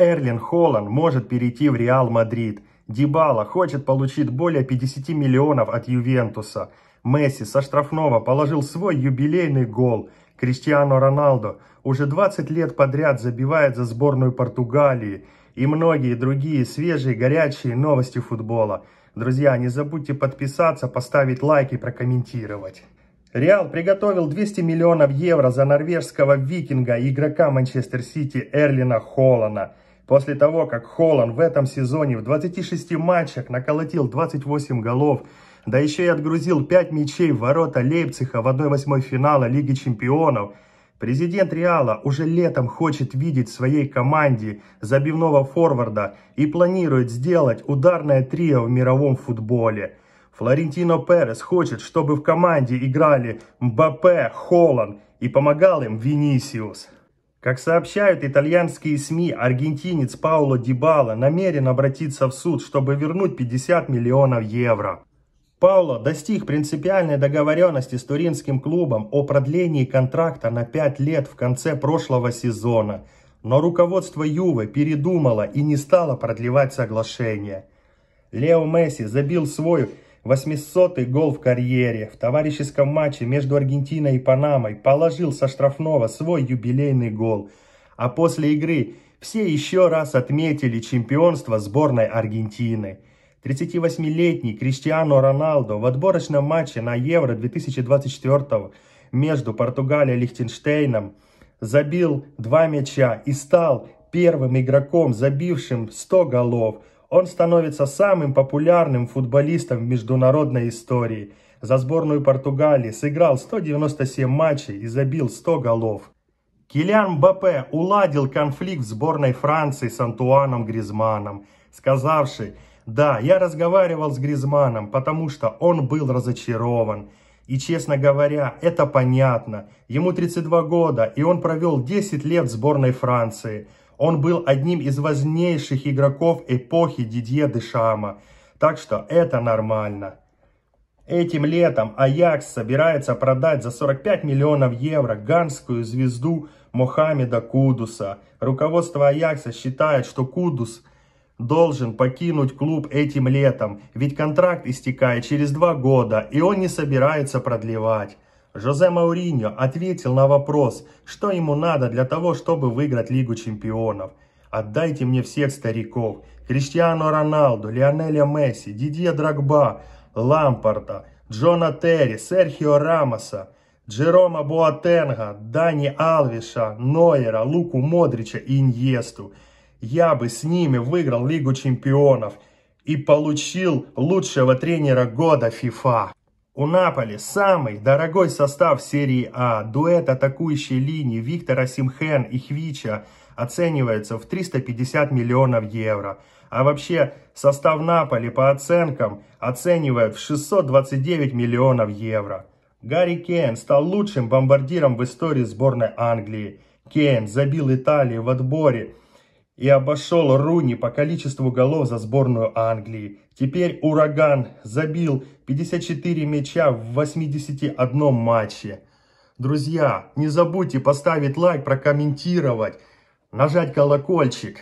Эрлин Холланд может перейти в Реал Мадрид. Дибала хочет получить более 50 миллионов от Ювентуса. Месси со штрафного положил свой юбилейный гол. Криштиану Роналдо уже 20 лет подряд забивает за сборную Португалии. И многие другие свежие горячие новости футбола. Друзья, не забудьте подписаться, поставить лайк и прокомментировать. Реал приготовил 200 миллионов евро за норвежского викинга игрока Манчестер Сити Эрлина Холлана. После того, как Холланд в этом сезоне в 26 матчах наколотил 28 голов, да еще и отгрузил 5 мячей в ворота Лейпциха в 1-8 финала Лиги Чемпионов, президент Реала уже летом хочет видеть в своей команде забивного форварда и планирует сделать ударное трио в мировом футболе. Флорентино Перес хочет, чтобы в команде играли Мбаппе, Холланд и помогал им Венисиус. Как сообщают итальянские СМИ, аргентинец Пауло Дибала намерен обратиться в суд, чтобы вернуть 50 миллионов евро. Пауло достиг принципиальной договоренности с туринским клубом о продлении контракта на 5 лет в конце прошлого сезона, но руководство Ювы передумало и не стало продлевать соглашение. Лео Месси забил свой 800-й гол в карьере в товарищеском матче между Аргентиной и Панамой положил со штрафного свой юбилейный гол. А после игры все еще раз отметили чемпионство сборной Аргентины. 38-летний Криштиану Роналду в отборочном матче на Евро 2024 между Португалией и Лихтенштейном забил два мяча и стал первым игроком, забившим 100 голов – он становится самым популярным футболистом в международной истории. За сборную Португалии сыграл 197 матчей и забил 100 голов. Килиан Бапе уладил конфликт в сборной Франции с Антуаном Гризманом, сказавший «Да, я разговаривал с Гризманом, потому что он был разочарован». И, честно говоря, это понятно. Ему 32 года, и он провел 10 лет в сборной Франции – он был одним из важнейших игроков эпохи Дидье Дешама. Так что это нормально. Этим летом Аякс собирается продать за 45 миллионов евро ганскую звезду Мохаммеда Кудуса. Руководство Аякса считает, что Кудус должен покинуть клуб этим летом, ведь контракт истекает через два года, и он не собирается продлевать. Жозе Мауриньо ответил на вопрос, что ему надо для того, чтобы выиграть Лигу чемпионов. Отдайте мне всех стариков. Криштиану Роналду, Лионеля Месси, Дидье Драгба, Лампорта, Джона Терри, Серхио Рамоса, Джерома Буатенга, Дани Алвиша, Нойера, Луку Модрича и Иньесту. Я бы с ними выиграл Лигу чемпионов и получил лучшего тренера года ФИФА. У Наполи самый дорогой состав серии А. Дуэт атакующей линии Виктора Симхен и Хвича оценивается в 350 миллионов евро. А вообще состав Наполи по оценкам оценивает в 629 миллионов евро. Гарри Кейн стал лучшим бомбардиром в истории сборной Англии. Кейн забил Италии в отборе – и обошел Руни по количеству голов за сборную Англии. Теперь Ураган забил 54 мяча в 81 матче. Друзья, не забудьте поставить лайк, прокомментировать, нажать колокольчик.